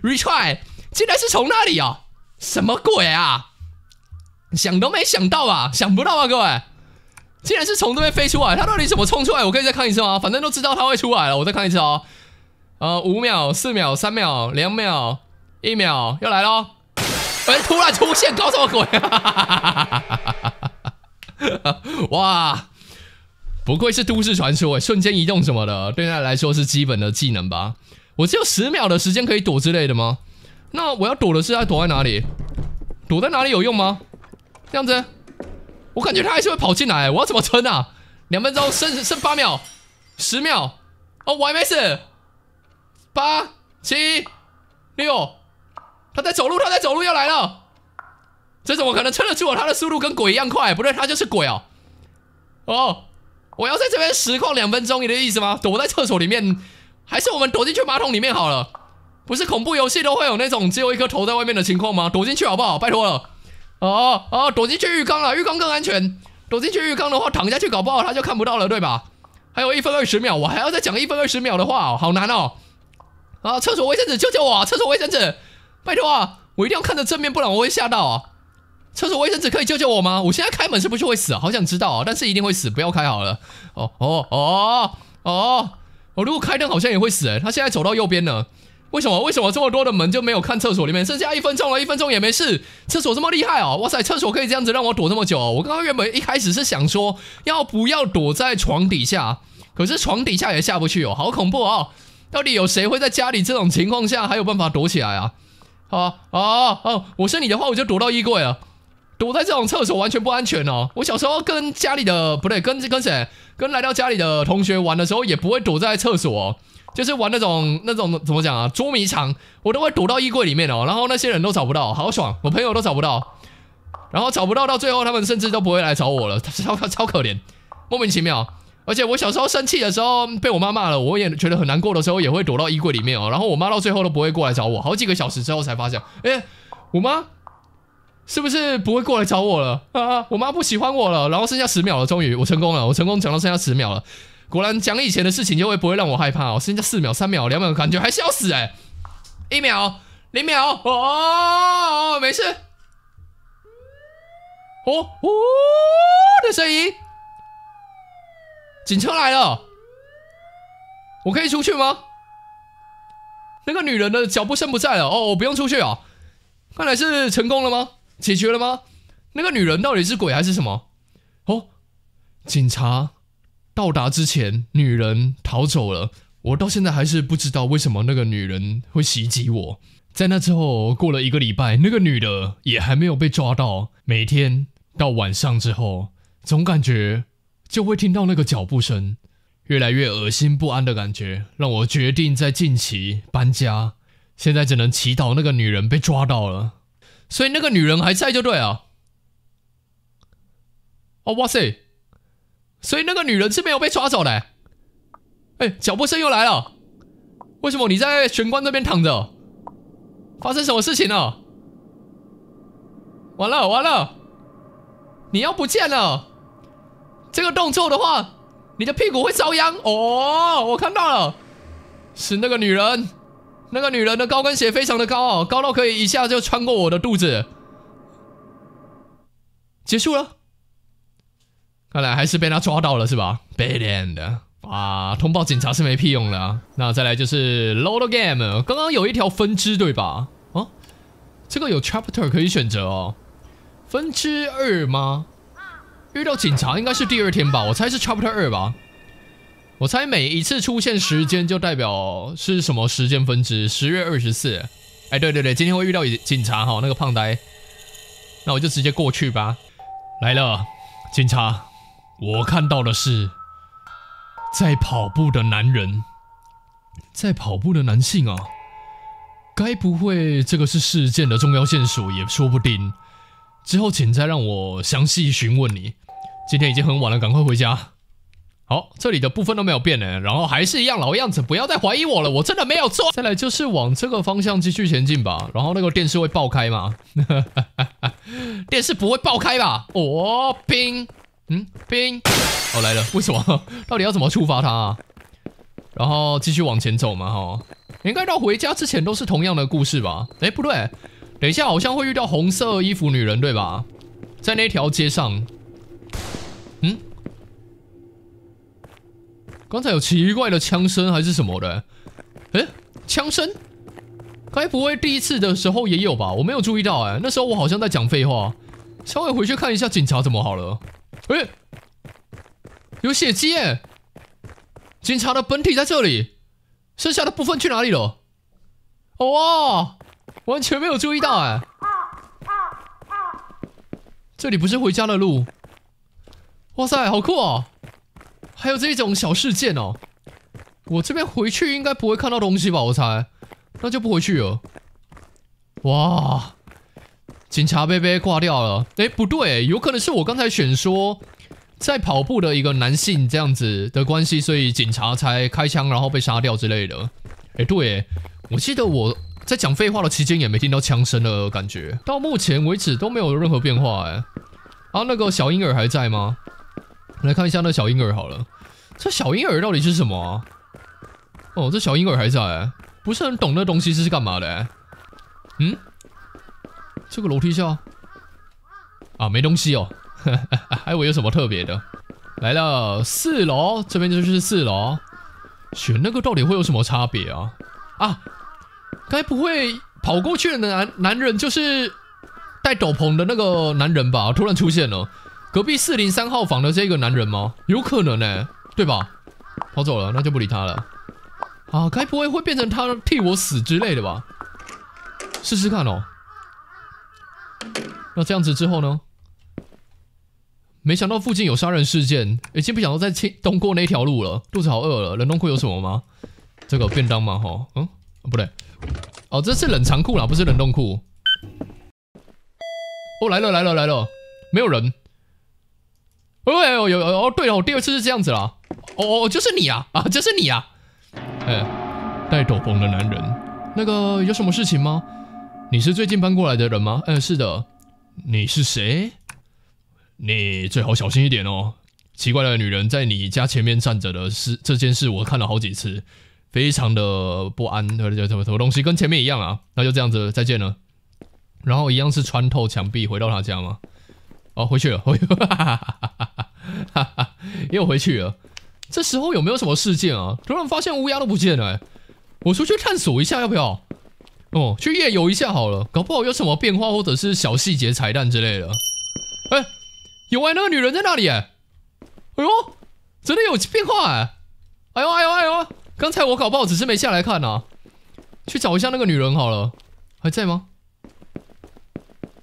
S1: (laughs) retry！竟然是从那里哦，什么鬼啊？想都没想到啊，想不到啊，各位！竟然是从这边飞出来，他到底怎么冲出来？我可以再看一次吗？反正都知道他会出来了，我再看一次哦。呃，五秒、四秒、三秒、两秒、一秒，又来喽！哎，突然出现，搞什么鬼？(laughs) 哇！不愧是都市传说瞬间移动什么的，对他来说是基本的技能吧？我只有十秒的时间可以躲之类的吗？那我要躲的是他躲在哪里？躲在哪里有用吗？这样子，我感觉他还是会跑进来。我要怎么撑啊？两分钟剩剩八秒，十秒。哦，我还没死。八七六，他在走路，他在走路，又来了。这怎么可能撑得住啊？他的速度跟鬼一样快，不对，他就是鬼哦。哦。我要在这边实况两分钟，你的意思吗？躲在厕所里面，还是我们躲进去马桶里面好了？不是恐怖游戏都会有那种只有一颗头在外面的情况吗？躲进去好不好？拜托了，哦哦，躲进去浴缸了，浴缸更安全。躲进去浴缸的话，躺下去搞不好他就看不到了，对吧？还有一分二十秒，我还要再讲一分二十秒的话，好难哦。啊，厕所卫生纸，救救我！厕所卫生纸，拜托啊，我一定要看着正面，不然我会吓到啊。厕所卫生纸可以救救我吗？我现在开门是不是会死？好想知道啊，但是一定会死，不要开好了。哦哦哦哦，我如果开灯好像也会死。他现在走到右边了，为什么？为什么这么多的门就没有看厕所里面？剩下一分钟了，一分钟也没事。厕所这么厉害哦！哇塞，厕所可以这样子让我躲这么久。我刚刚原本一开始是想说要不要躲在床底下，可是床底下也下不去哦，好恐怖啊！到底有谁会在家里这种情况下还有办法躲起来啊？啊啊啊！我是你的话，我就躲到衣柜啊。躲在这种厕所完全不安全哦。我小时候跟家里的不对，跟跟谁，跟来到家里的同学玩的时候，也不会躲在厕所，就是玩那种那种怎么讲啊，捉迷藏，我都会躲到衣柜里面哦。然后那些人都找不到，好爽，我朋友都找不到，然后找不到到最后他们甚至都不会来找我了，(laughs) 超超可怜，莫名其妙。而且我小时候生气的时候被我妈骂了，我也觉得很难过的时候，也会躲到衣柜里面哦。然后我妈到最后都不会过来找我，好几个小时之后才发现，哎，我妈。是不是不会过来找我了啊？我妈不喜欢我了，然后剩下十秒了，终于我成功了，我成功讲到剩下十秒了。果然讲以前的事情就会不会让我害怕哦。剩下四秒、三秒、两秒，感觉还是要死哎。一秒、零秒，哦，没事。哦哦的声音，警车来了，我可以出去吗？那个女人的脚步声不在了哦，不用出去哦。看来是成功了吗？解决了吗？那个女人到底是鬼还是什么？哦，警察到达之前，女人逃走了。我到现在还是不知道为什么那个女人会袭击我。在那之后过了一个礼拜，那个女的也还没有被抓到。每天到晚上之后，总感觉就会听到那个脚步声，越来越恶心不安的感觉，让我决定在近期搬家。现在只能祈祷那个女人被抓到了。所以那个女人还在就对啊。哦哇塞，所以那个女人是没有被抓走的。哎，脚步声又来了，为什么你在玄关那边躺着？发生什么事情了？完了完了，你要不见了。这个动作的话，你的屁股会遭殃哦。我看到了，是那个女人。那个女人的高跟鞋非常的高哦，高到可以一下就穿过我的肚子。结束了，看来还是被他抓到了是吧？Bad end，啊，通报警察是没屁用了。那再来就是 Load t game，刚刚有一条分支对吧？啊，这个有 Chapter 可以选择哦。分支二吗？遇到警察应该是第二天吧？我猜是 Chapter 二吧。我猜每一次出现时间就代表是什么时间分支。十月二十四，哎，对对对，今天会遇到警察哈，那个胖呆，那我就直接过去吧。来了，警察，我看到的是在跑步的男人，在跑步的男性啊，该不会这个是事件的重要线索也说不定。之后请再让我详细询问你。今天已经很晚了，赶快回家。好，这里的部分都没有变呢，然后还是一样老样子，不要再怀疑我了，我真的没有错。再来就是往这个方向继续前进吧，然后那个电视会爆开嘛？(laughs) 电视不会爆开吧？哦，冰，嗯，冰，哦来了。为什么？到底要怎么触发它？然后继续往前走嘛，哈，应该到回家之前都是同样的故事吧？哎，不对，等一下好像会遇到红色衣服女人对吧？在那条街上。刚才有奇怪的枪声还是什么的？哎，枪声？该不会第一次的时候也有吧？我没有注意到，哎，那时候我好像在讲废话。稍微回去看一下警察怎么好了。哎，有血迹！警察的本体在这里，剩下的部分去哪里了？哦，完全没有注意到，哎，这里不是回家的路。哇塞，好酷啊！还有这种小事件哦，我这边回去应该不会看到东西吧？我猜，那就不回去了。哇，警察被被挂掉了。哎，不对，有可能是我刚才选说在跑步的一个男性这样子的关系，所以警察才开枪然后被杀掉之类的。哎，对，我记得我在讲废话的期间也没听到枪声的感觉，到目前为止都没有任何变化。哎，啊，那个小婴儿还在吗？来看一下那小婴儿好了。这小婴儿到底是什么？哦，这小婴儿还在，不是很懂那东西这是干嘛的？嗯，这个楼梯下啊没东西哦，(laughs) 还以为有什么特别的。来到四楼，这边就是四楼。选那个到底会有什么差别啊？啊，该不会跑过去的男男人就是戴斗篷的那个男人吧？突然出现了，隔壁四零三号房的这个男人吗？有可能呢。对吧？跑走了，那就不理他了。啊，该不会会变成他替我死之类的吧？试试看哦。那这样子之后呢？没想到附近有杀人事件，已经不想到再青东过那条路了。肚子好饿了，冷冻库有什么吗？这个便当嘛，哈，嗯，不对，哦，这是冷藏库啦，不是冷冻库。哦，来了来了来了，没有人。哦，呦，有有，哦，对哦，第二次是这样子啦。哦哦，就是你啊啊，就是你啊！哎，戴斗篷的男人，那个有什么事情吗？你是最近搬过来的人吗？嗯，是的。你是谁？你最好小心一点哦。奇怪的女人在你家前面站着的是这件事，我看了好几次，非常的不安。而且什么什么东西跟前面一样啊？那就这样子再见了。然后一样是穿透墙壁回到他家吗？哦，回去了，我 (laughs) 又回去了。这时候有没有什么事件啊？突然发现乌鸦都不见了，我出去探索一下要不要？哦，去夜游一下好了，搞不好有什么变化或者是小细节彩蛋之类的。哎，有哎，那个女人在哪里？哎呦，真的有变化哎！哎呦哎呦哎呦，刚才我搞不好只是没下来看呢。去找一下那个女人好了，还在吗？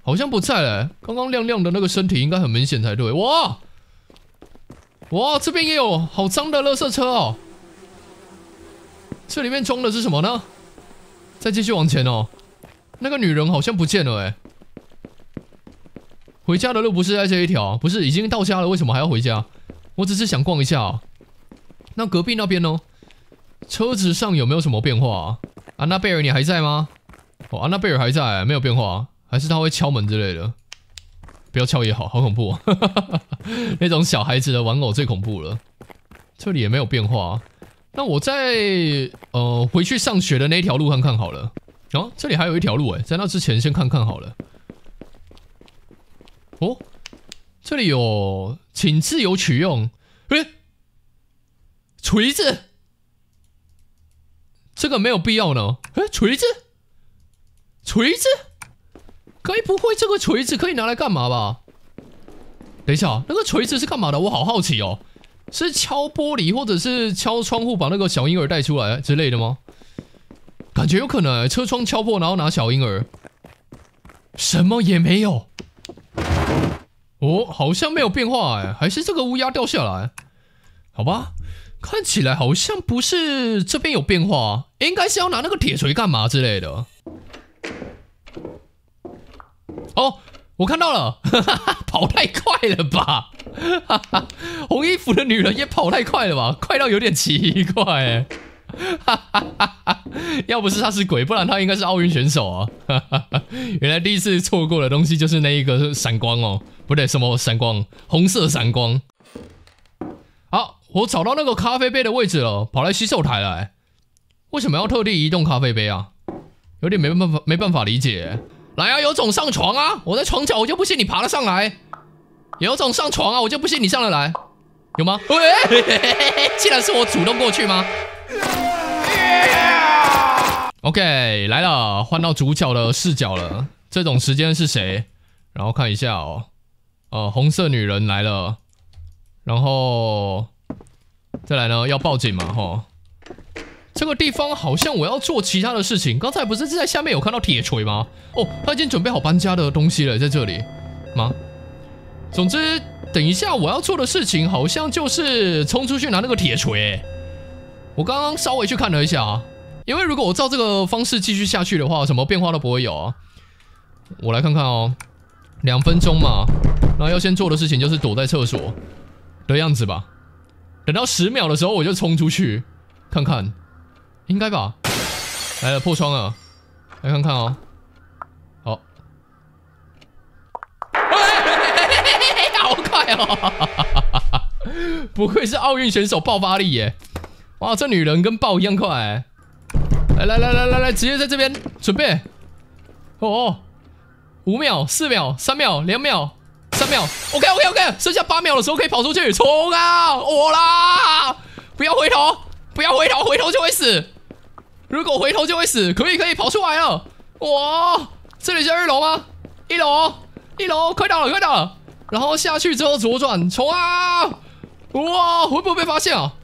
S1: 好像不在嘞，刚刚亮亮的那个身体应该很明显才对哇。哇，这边也有好脏的垃圾车哦！这里面装的是什么呢？再继续往前哦。那个女人好像不见了哎。回家的路不是在这一条，不是已经到家了，为什么还要回家？我只是想逛一下。那隔壁那边呢？车子上有没有什么变化？安娜贝尔，你还在吗？哦，安娜贝尔还在，没有变化，还是他会敲门之类的。不要敲也好好恐怖，(laughs) 那种小孩子的玩偶最恐怖了。这里也没有变化，那我在呃回去上学的那条路看看好了。哦，这里还有一条路哎，在那之前先看看好了。哦，这里有，请自由取用。哎，锤子，这个没有必要呢。哎，锤子，锤子。该不会这个锤子可以拿来干嘛吧？等一下，那个锤子是干嘛的？我好好奇哦，是敲玻璃或者是敲窗户把那个小婴儿带出来之类的吗？感觉有可能车窗敲破然后拿小婴儿。什么也没有，哦，好像没有变化哎，还是这个乌鸦掉下来？好吧，看起来好像不是这边有变化，应该是要拿那个铁锤干嘛之类的。哦，我看到了，(laughs) 跑太快了吧？(laughs) 红衣服的女人也跑太快了吧？快到有点奇怪，(laughs) 要不是她是鬼，不然她应该是奥运选手啊！原来第一次错过的东西就是那一个闪光哦，不对，什么闪光？红色闪光。好，我找到那个咖啡杯的位置了，跑来洗手台了。为什么要特地移动咖啡杯啊？有点没办法，没办法理解。来啊，有种上床啊！我在床角，我就不信你爬得上来。有种上床啊，我就不信你上得来，有吗？喂，竟 (laughs) 然是我主动过去吗？OK，来了，换到主角的视角了。这种时间是谁？然后看一下哦，呃，红色女人来了，然后再来呢？要报警嘛。哈。这个地方好像我要做其他的事情。刚才不是在下面有看到铁锤吗？哦，他已经准备好搬家的东西了，在这里吗？总之，等一下我要做的事情好像就是冲出去拿那个铁锤。我刚刚稍微去看了一下啊，因为如果我照这个方式继续下去的话，什么变化都不会有啊。我来看看哦，两分钟嘛，那要先做的事情就是躲在厕所的样子吧。等到十秒的时候，我就冲出去看看。应该吧，来了破窗了，来看看哦。好，(laughs) 好快哦，(laughs) 不愧是奥运选手，爆发力耶！哇，这女人跟豹一样快！来来来来来来，直接在这边准备。哦，五秒、四秒、三秒、两秒、三秒，OK OK OK，剩下八秒的时候可以跑出去，冲啊！我啦，不要回头，不要回头，回头就会死。如果回头就会死，可以可以跑出来了。哇，这里是二楼吗？一楼，一楼，快到了，快到了。然后下去之后左转，冲啊！哇，会不会被发现啊？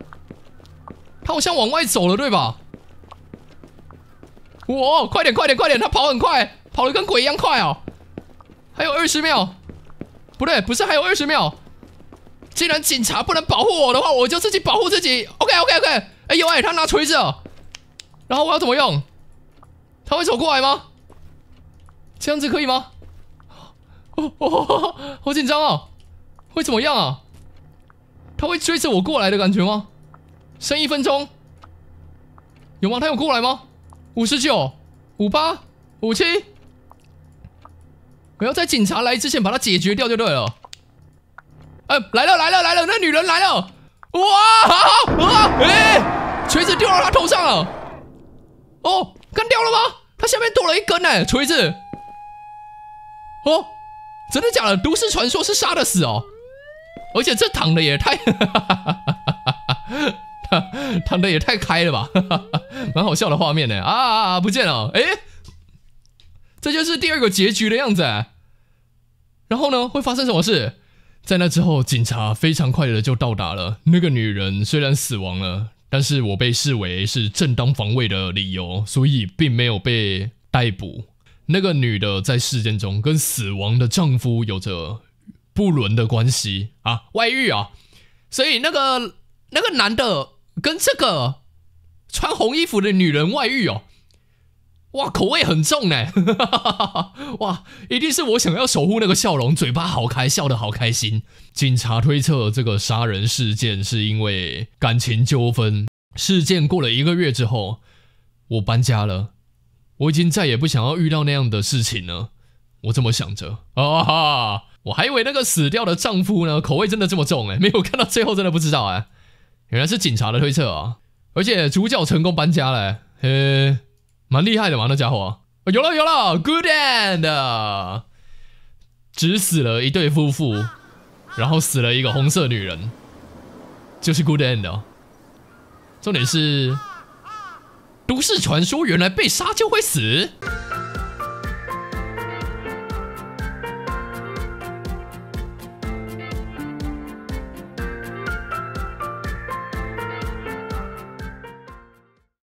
S1: 他好像往外走了，对吧？哇，快点，快点，快点！他跑很快，跑的跟鬼一样快哦。还有二十秒，不对，不是还有二十秒？既然警察不能保护我的话，我就自己保护自己。OK，OK，OK。哎呦喂，他拿锤子。然后我要怎么用？他会走过来吗？这样子可以吗？哦，哦好紧张啊！会怎么样啊？他会追着我过来的感觉吗？剩一分钟，有吗？他有过来吗？五十九、五八、五七，我要在警察来之前把他解决掉就对了。哎，来了来了来了，那女人来了！哇，好，哎，锤子丢到他头上了。哦，干掉了吗？他下面多了一根哎，锤子！哦，真的假的？都市传说是杀的死哦，而且这躺的也太，(laughs) 躺的也太开了吧，(laughs) 蛮好笑的画面呢。啊啊，啊！不见了！哎，这就是第二个结局的样子。然后呢，会发生什么事？在那之后，警察非常快的就到达了。那个女人虽然死亡了。但是我被视为是正当防卫的理由，所以并没有被逮捕。那个女的在事件中跟死亡的丈夫有着不伦的关系啊，外遇啊，所以那个那个男的跟这个穿红衣服的女人外遇哦。哇，口味很重呢！(laughs) 哇，一定是我想要守护那个笑容，嘴巴好开，笑得好开心。警察推测这个杀人事件是因为感情纠纷。事件过了一个月之后，我搬家了。我已经再也不想要遇到那样的事情了。我这么想着。啊哈！我还以为那个死掉的丈夫呢，口味真的这么重哎？没有看到最后，真的不知道哎。原来是警察的推测啊！而且主角成功搬家了。嗯。蛮厉害的嘛，那家伙。有了有了，Good end，只死了一对夫妇，然后死了一个红色女人，就是 Good end。重点是都市传说，原来被杀就会死。